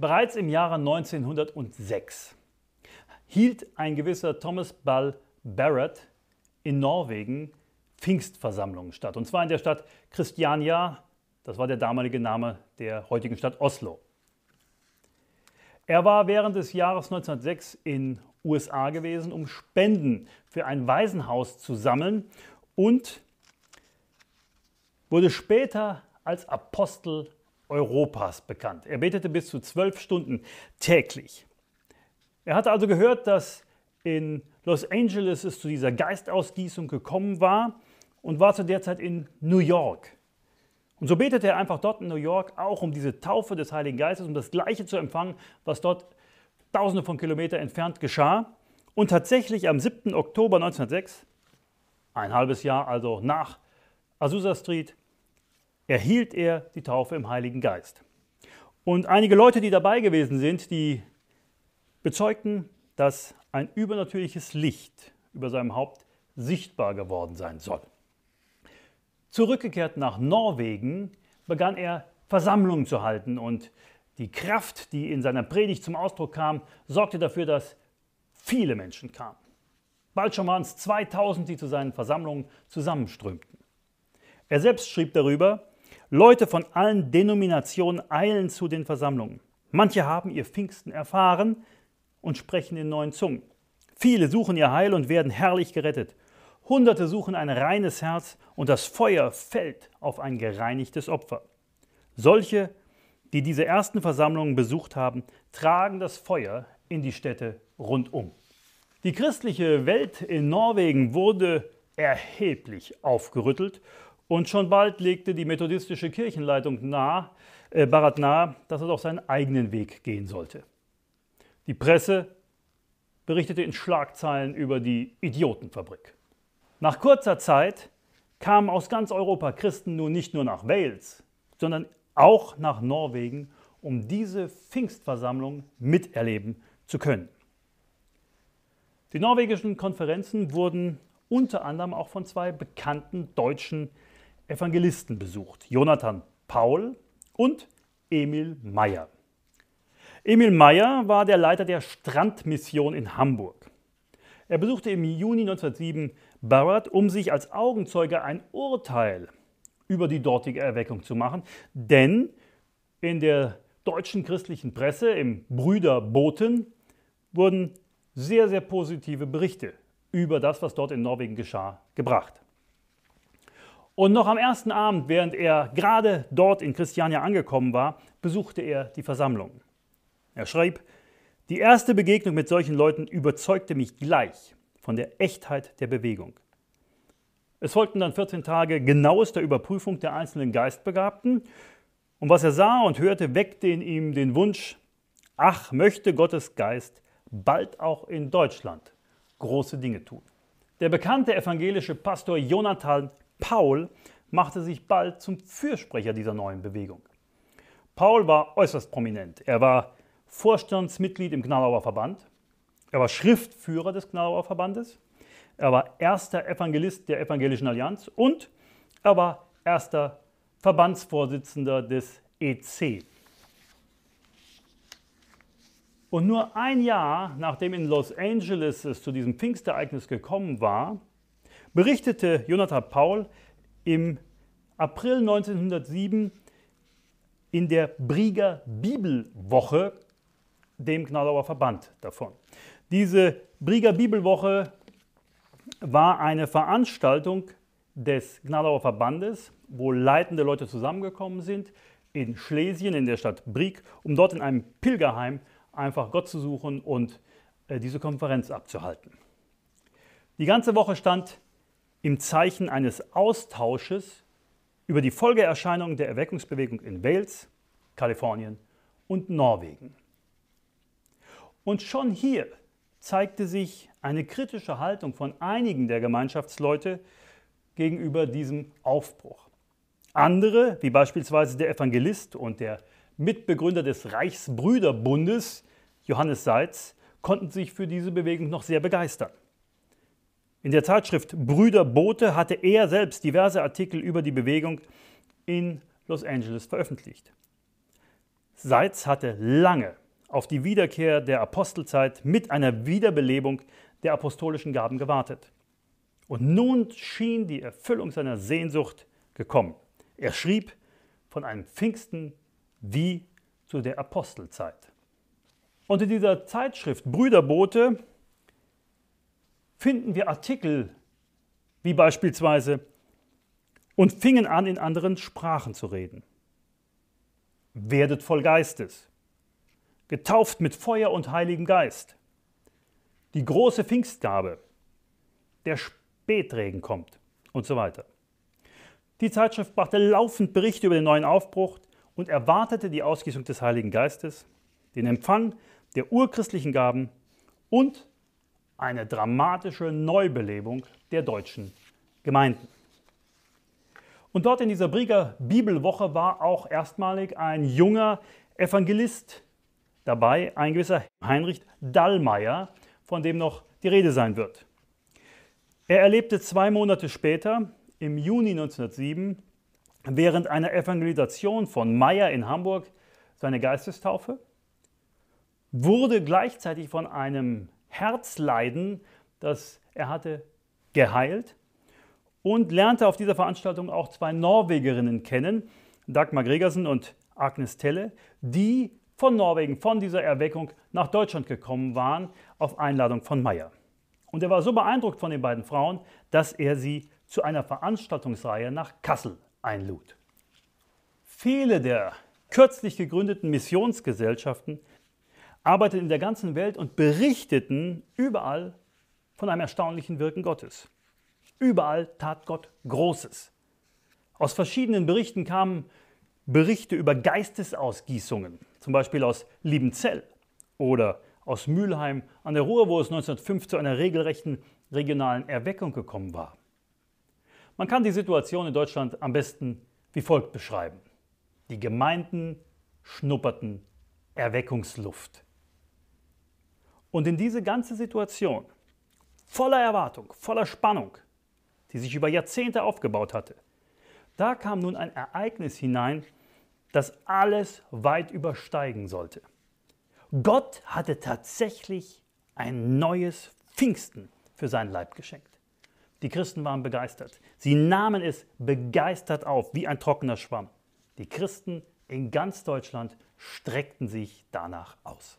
Bereits im Jahre 1906 hielt ein gewisser Thomas Ball Barrett in Norwegen Pfingstversammlungen statt. Und zwar in der Stadt Christiania, das war der damalige Name der heutigen Stadt Oslo. Er war während des Jahres 1906 in USA gewesen, um Spenden für ein Waisenhaus zu sammeln und wurde später als Apostel Europas bekannt. Er betete bis zu zwölf Stunden täglich. Er hatte also gehört, dass in Los Angeles es zu dieser Geistausgießung gekommen war und war zu der Zeit in New York. Und so betete er einfach dort in New York auch um diese Taufe des Heiligen Geistes, um das Gleiche zu empfangen, was dort tausende von Kilometern entfernt geschah. Und tatsächlich am 7. Oktober 1906, ein halbes Jahr also nach Azusa Street, erhielt er die Taufe im Heiligen Geist. Und einige Leute, die dabei gewesen sind, die bezeugten, dass ein übernatürliches Licht über seinem Haupt sichtbar geworden sein soll. Zurückgekehrt nach Norwegen begann er Versammlungen zu halten und die Kraft, die in seiner Predigt zum Ausdruck kam, sorgte dafür, dass viele Menschen kamen. Bald schon waren es 2000, die zu seinen Versammlungen zusammenströmten. Er selbst schrieb darüber, Leute von allen Denominationen eilen zu den Versammlungen. Manche haben ihr Pfingsten erfahren und sprechen in neuen Zungen. Viele suchen ihr Heil und werden herrlich gerettet. Hunderte suchen ein reines Herz und das Feuer fällt auf ein gereinigtes Opfer. Solche, die diese ersten Versammlungen besucht haben, tragen das Feuer in die Städte rundum. Die christliche Welt in Norwegen wurde erheblich aufgerüttelt und schon bald legte die methodistische Kirchenleitung nahe, äh, Barat nahe, dass er doch seinen eigenen Weg gehen sollte. Die Presse berichtete in Schlagzeilen über die Idiotenfabrik. Nach kurzer Zeit kamen aus ganz Europa Christen nun nicht nur nach Wales, sondern auch nach Norwegen, um diese Pfingstversammlung miterleben zu können. Die norwegischen Konferenzen wurden unter anderem auch von zwei bekannten deutschen Evangelisten besucht, Jonathan Paul und Emil Meyer. Emil Meyer war der Leiter der Strandmission in Hamburg. Er besuchte im Juni 1907 Barrett, um sich als Augenzeuge ein Urteil über die dortige Erweckung zu machen, denn in der deutschen christlichen Presse, im Brüderboten, wurden sehr, sehr positive Berichte über das, was dort in Norwegen geschah, gebracht. Und noch am ersten Abend, während er gerade dort in Christiania angekommen war, besuchte er die Versammlung. Er schrieb, die erste Begegnung mit solchen Leuten überzeugte mich gleich von der Echtheit der Bewegung. Es folgten dann 14 Tage genauester Überprüfung der einzelnen Geistbegabten. Und was er sah und hörte, weckte in ihm den Wunsch, ach, möchte Gottes Geist bald auch in Deutschland große Dinge tun. Der bekannte evangelische Pastor Jonathan Paul machte sich bald zum Fürsprecher dieser neuen Bewegung. Paul war äußerst prominent. Er war Vorstandsmitglied im Gnadauer Verband. Er war Schriftführer des Gnadauer Verbandes. Er war erster Evangelist der Evangelischen Allianz und er war erster Verbandsvorsitzender des EC. Und nur ein Jahr, nachdem in Los Angeles es zu diesem Pfingstereignis gekommen war, berichtete Jonathan Paul im April 1907 in der Brieger Bibelwoche dem Gnadauer Verband davon. Diese Brieger Bibelwoche war eine Veranstaltung des Gnadauer Verbandes, wo leitende Leute zusammengekommen sind in Schlesien, in der Stadt Brieg, um dort in einem Pilgerheim einfach Gott zu suchen und äh, diese Konferenz abzuhalten. Die ganze Woche stand im Zeichen eines Austausches über die Folgeerscheinungen der Erweckungsbewegung in Wales, Kalifornien und Norwegen. Und schon hier zeigte sich eine kritische Haltung von einigen der Gemeinschaftsleute gegenüber diesem Aufbruch. Andere, wie beispielsweise der Evangelist und der Mitbegründer des Reichsbrüderbundes, Johannes Seitz, konnten sich für diese Bewegung noch sehr begeistern. In der Zeitschrift Brüder Bote hatte er selbst diverse Artikel über die Bewegung in Los Angeles veröffentlicht. Seitz hatte lange auf die Wiederkehr der Apostelzeit mit einer Wiederbelebung der apostolischen Gaben gewartet. Und nun schien die Erfüllung seiner Sehnsucht gekommen. Er schrieb von einem Pfingsten wie zu der Apostelzeit. Und in dieser Zeitschrift Brüderbote finden wir Artikel wie beispielsweise und fingen an, in anderen Sprachen zu reden. Werdet voll Geistes, getauft mit Feuer und Heiligen Geist. Die große Pfingstgabe, der Spätregen kommt und so weiter. Die Zeitschrift brachte laufend Berichte über den neuen Aufbruch und erwartete die Ausgießung des Heiligen Geistes, den Empfang der urchristlichen Gaben und eine dramatische Neubelebung der deutschen Gemeinden. Und dort in dieser Brieger Bibelwoche war auch erstmalig ein junger Evangelist dabei, ein gewisser Heinrich Dallmeier, von dem noch die Rede sein wird. Er erlebte zwei Monate später, im Juni 1907, während einer Evangelisation von Meyer in Hamburg seine Geistestaufe, wurde gleichzeitig von einem Herzleiden, das er hatte, geheilt und lernte auf dieser Veranstaltung auch zwei Norwegerinnen kennen, Dagmar Gregersen und Agnes Telle, die von Norwegen, von dieser Erweckung nach Deutschland gekommen waren, auf Einladung von Meyer. Und er war so beeindruckt von den beiden Frauen, dass er sie zu einer Veranstaltungsreihe nach Kassel einlud. Viele der kürzlich gegründeten Missionsgesellschaften arbeiteten in der ganzen Welt und berichteten überall von einem erstaunlichen Wirken Gottes. Überall tat Gott Großes. Aus verschiedenen Berichten kamen Berichte über Geistesausgießungen, zum Beispiel aus Liebenzell oder aus Mülheim an der Ruhr, wo es 1905 zu einer regelrechten regionalen Erweckung gekommen war. Man kann die Situation in Deutschland am besten wie folgt beschreiben. Die Gemeinden schnupperten Erweckungsluft. Und in diese ganze Situation, voller Erwartung, voller Spannung, die sich über Jahrzehnte aufgebaut hatte, da kam nun ein Ereignis hinein, das alles weit übersteigen sollte. Gott hatte tatsächlich ein neues Pfingsten für seinen Leib geschenkt. Die Christen waren begeistert. Sie nahmen es begeistert auf, wie ein trockener Schwamm. Die Christen in ganz Deutschland streckten sich danach aus.